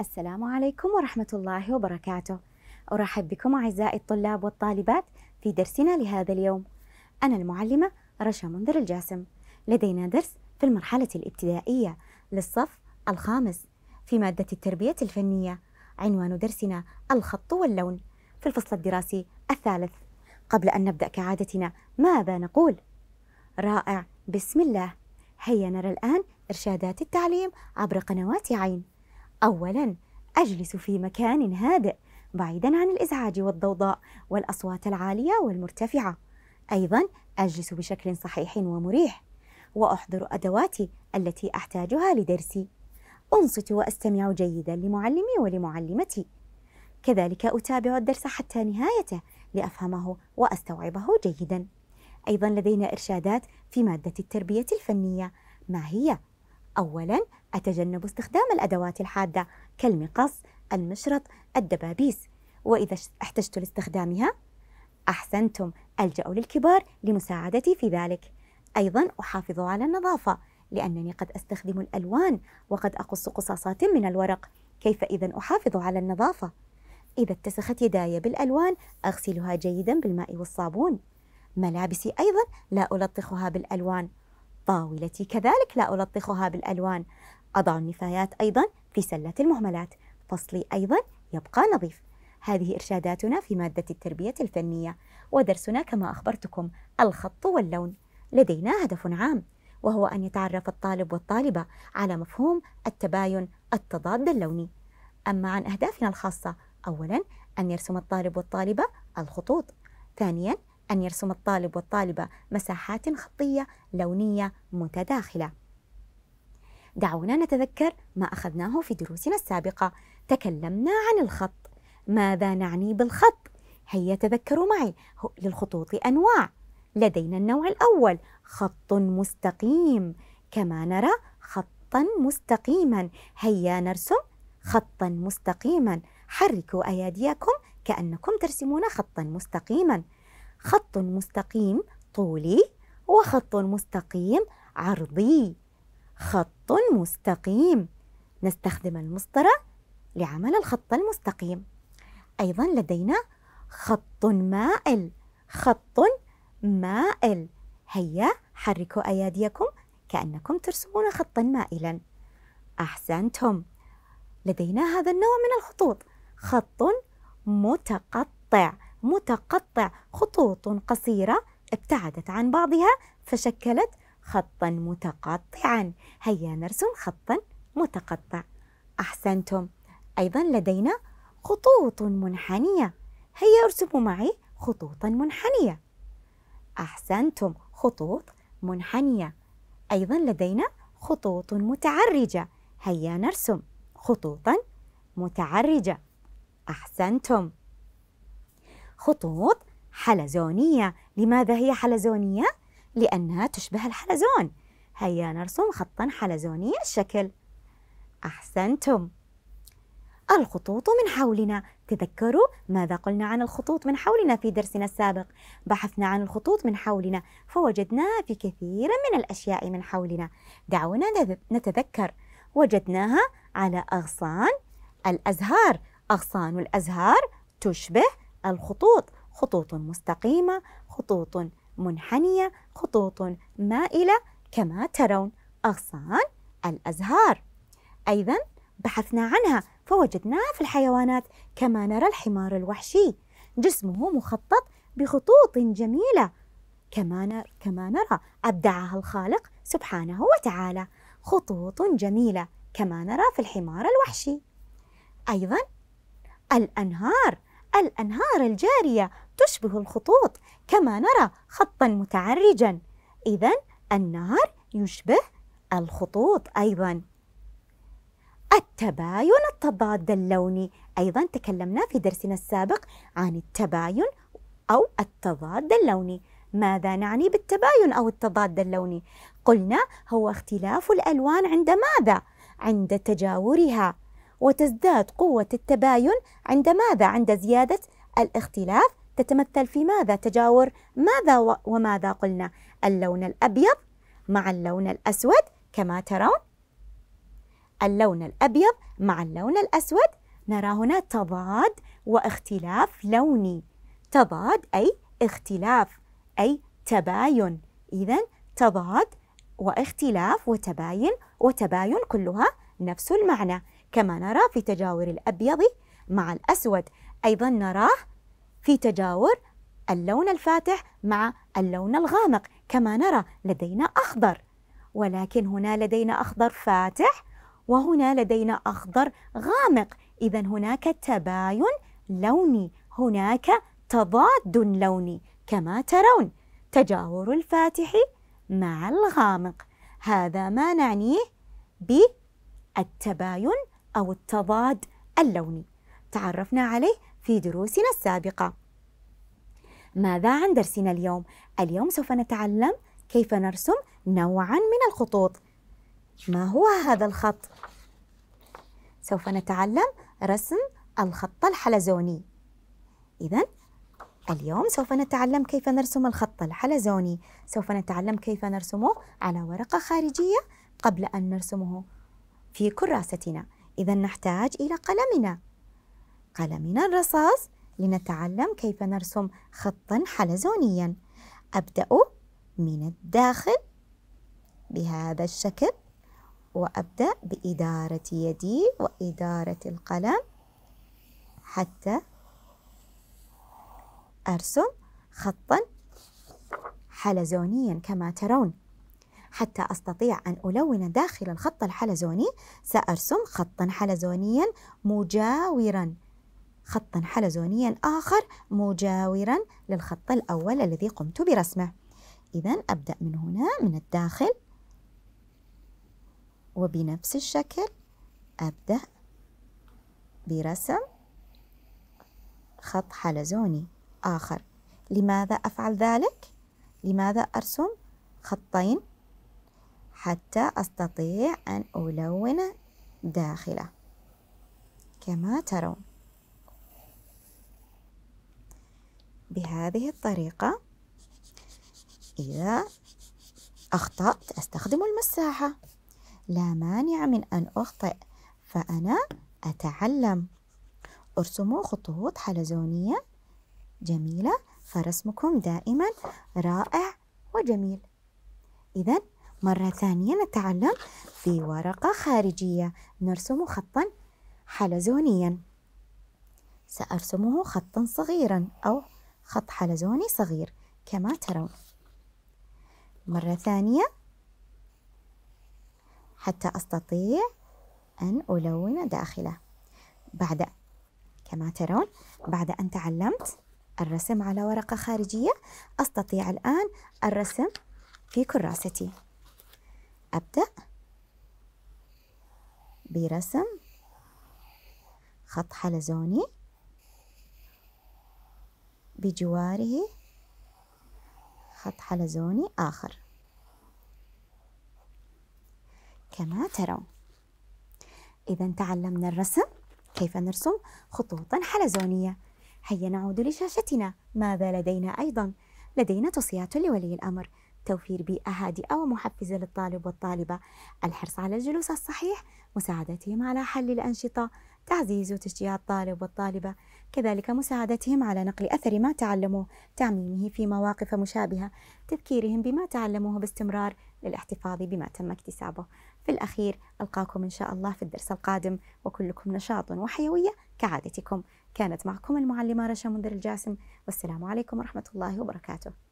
السلام عليكم ورحمة الله وبركاته. أرحب بكم أعزائي الطلاب والطالبات في درسنا لهذا اليوم. أنا المعلمة رشا منذر الجاسم. لدينا درس في المرحلة الابتدائية للصف الخامس في مادة التربية الفنية. عنوان درسنا الخط واللون في الفصل الدراسي الثالث. قبل أن نبدأ كعادتنا ماذا نقول؟ رائع بسم الله هيا نرى الآن إرشادات التعليم عبر قنوات عين أولاً أجلس في مكان هادئ بعيداً عن الإزعاج والضوضاء والأصوات العالية والمرتفعة. أيضاً أجلس بشكل صحيح ومريح، وأحضر أدواتي التي أحتاجها لدرسي. أنصت وأستمع جيداً لمعلمي ولمعلمتي. كذلك أتابع الدرس حتى نهايته لأفهمه وأستوعبه جيداً. أيضا لدينا إرشادات في مادة التربية الفنية ما هي؟ أولا أتجنب استخدام الأدوات الحادة كالمقص، المشرط، الدبابيس، وإذا احتجت لاستخدامها أحسنتم ألجأ للكبار لمساعدتي في ذلك. أيضا أحافظ على النظافة لأنني قد أستخدم الألوان وقد أقص قصاصات من الورق، كيف إذا أحافظ على النظافة؟ إذا اتسخت يداي بالألوان أغسلها جيدا بالماء والصابون. ملابسي أيضا لا ألطخها بالألوان طاولتي كذلك لا ألطخها بالألوان أضع النفايات أيضا في سلة المهملات فصلي أيضا يبقى نظيف هذه إرشاداتنا في مادة التربية الفنية ودرسنا كما أخبرتكم الخط واللون لدينا هدف عام وهو أن يتعرف الطالب والطالبة على مفهوم التباين التضاد اللوني أما عن أهدافنا الخاصة أولا أن يرسم الطالب والطالبة الخطوط ثانيا أن يرسم الطالب والطالبة مساحات خطية لونية متداخلة دعونا نتذكر ما أخذناه في دروسنا السابقة تكلمنا عن الخط ماذا نعني بالخط؟ هيا تذكروا معي للخطوط أنواع لدينا النوع الأول خط مستقيم كما نرى خطا مستقيما هيا نرسم خطا مستقيما حركوا أياديكم كأنكم ترسمون خطا مستقيما خط مستقيم طولي وخط مستقيم عرضي خط خط مستقيم نستخدم المسطرة لعمل الخط المستقيم أيضا لدينا خط مائل خط مائل هيا حركوا أياديكم كأنكم ترسمون خطا مائلا أحسنتم لدينا هذا النوع من الخطوط خط متقطع متقطع خطوط قصيرة ابتعدت عن بعضها فشكلت خطا متقطعا هيا نرسم خطا متقطع أحسنتم أيضا لدينا خطوط منحنية هيا ارسموا معي خطوطا منحنية أحسنتم خطوط منحنية أيضا لدينا خطوط متعرجة هيا نرسم خطوطا متعرجة أحسنتم خطوط حلزونية لماذا هي حلزونية؟ لأنها تشبه الحلزون هيا نرسم خطا حلزوني الشكل أحسنتم الخطوط من حولنا تذكروا ماذا قلنا عن الخطوط من حولنا في درسنا السابق بحثنا عن الخطوط من حولنا فوجدناها في كثير من الأشياء من حولنا دعونا نتذكر وجدناها على أغصان الأزهار أغصان الأزهار تشبه الخطوط خطوط مستقيمة خطوط منحنية خطوط مائلة كما ترون أغصان الأزهار أيضا بحثنا عنها فوجدناها في الحيوانات كما نرى الحمار الوحشي جسمه مخطط بخطوط جميلة كما كما نرى أبدعها الخالق سبحانه وتعالى خطوط جميلة كما نرى في الحمار الوحشي أيضا الأنهار الأنهار الجارية تشبه الخطوط كما نرى خطا متعرجا إذا النهر يشبه الخطوط أيضا التباين التضاد اللوني أيضا تكلمنا في درسنا السابق عن التباين أو التضاد اللوني ماذا نعني بالتباين أو التضاد اللوني؟ قلنا هو اختلاف الألوان عند ماذا؟ عند تجاورها وتزداد قوة التباين عند ماذا؟ عند زيادة الاختلاف تتمثل في ماذا تجاور ماذا وماذا قلنا اللون الأبيض مع اللون الأسود كما ترون اللون الأبيض مع اللون الأسود نرى هنا تضاد واختلاف لوني تضاد أي اختلاف أي تباين إذا تضاد واختلاف وتباين وتباين كلها نفس المعنى كما نرى في تجاور الأبيض مع الأسود أيضا نراه في تجاور اللون الفاتح مع اللون الغامق كما نرى لدينا أخضر ولكن هنا لدينا أخضر فاتح وهنا لدينا أخضر غامق إذا هناك تباين لوني هناك تضاد لوني كما ترون تجاور الفاتح مع الغامق هذا ما نعنيه بالتباين أو التضاد اللوني تعرفنا عليه في دروسنا السابقة ماذا عن درسنا اليوم؟ اليوم سوف نتعلم كيف نرسم نوعا من الخطوط ما هو هذا الخط؟ سوف نتعلم رسم الخط الحلزوني إذا اليوم سوف نتعلم كيف نرسم الخط الحلزوني سوف نتعلم كيف نرسمه على ورقة خارجية قبل أن نرسمه في كراستنا إذا نحتاج إلى قلمنا قلمنا الرصاص لنتعلم كيف نرسم خطا حلزونيا أبدأ من الداخل بهذا الشكل وأبدأ بإدارة يدي وإدارة القلم حتى أرسم خطا حلزونيا كما ترون حتى أستطيع أن ألون داخل الخط الحلزوني سأرسم خطا حلزونيا مجاورا خطا حلزونيا آخر مجاورا للخط الأول الذي قمت برسمه إذا أبدأ من هنا من الداخل وبنفس الشكل أبدأ برسم خط حلزوني آخر لماذا أفعل ذلك؟ لماذا أرسم خطين حتى أستطيع أن ألون داخله كما ترون بهذه الطريقة إذا أخطأت أستخدم المساحة لا مانع من أن أخطئ فأنا أتعلم ارسموا خطوط حلزونية جميلة فرسمكم دائما رائع وجميل إذا مرة ثانية نتعلم في ورقة خارجية نرسم خطا حلزونيا سأرسمه خطا صغيرا أو خط حلزوني صغير كما ترون مرة ثانية حتى أستطيع أن ألون داخله بعد كما ترون بعد أن تعلمت الرسم على ورقة خارجية أستطيع الآن الرسم في كراستي أبدأ برسم خط حلزوني بجواره خط حلزوني آخر كما ترون إذا تعلمنا الرسم كيف نرسم خطوطا حلزونية هيا نعود لشاشتنا ماذا لدينا أيضا؟ لدينا توصيات لولي الأمر توفير بيئة هادئة ومحفزة للطالب والطالبة الحرص على الجلوس الصحيح مساعدتهم على حل الأنشطة تعزيز وتشجيع الطالب والطالبة كذلك مساعدتهم على نقل أثر ما تعلموه تعميمه في مواقف مشابهة تذكيرهم بما تعلموه باستمرار للاحتفاظ بما تم اكتسابه في الأخير ألقاكم إن شاء الله في الدرس القادم وكلكم نشاط وحيوية كعادتكم كانت معكم المعلمة رشا منذر الجاسم والسلام عليكم ورحمة الله وبركاته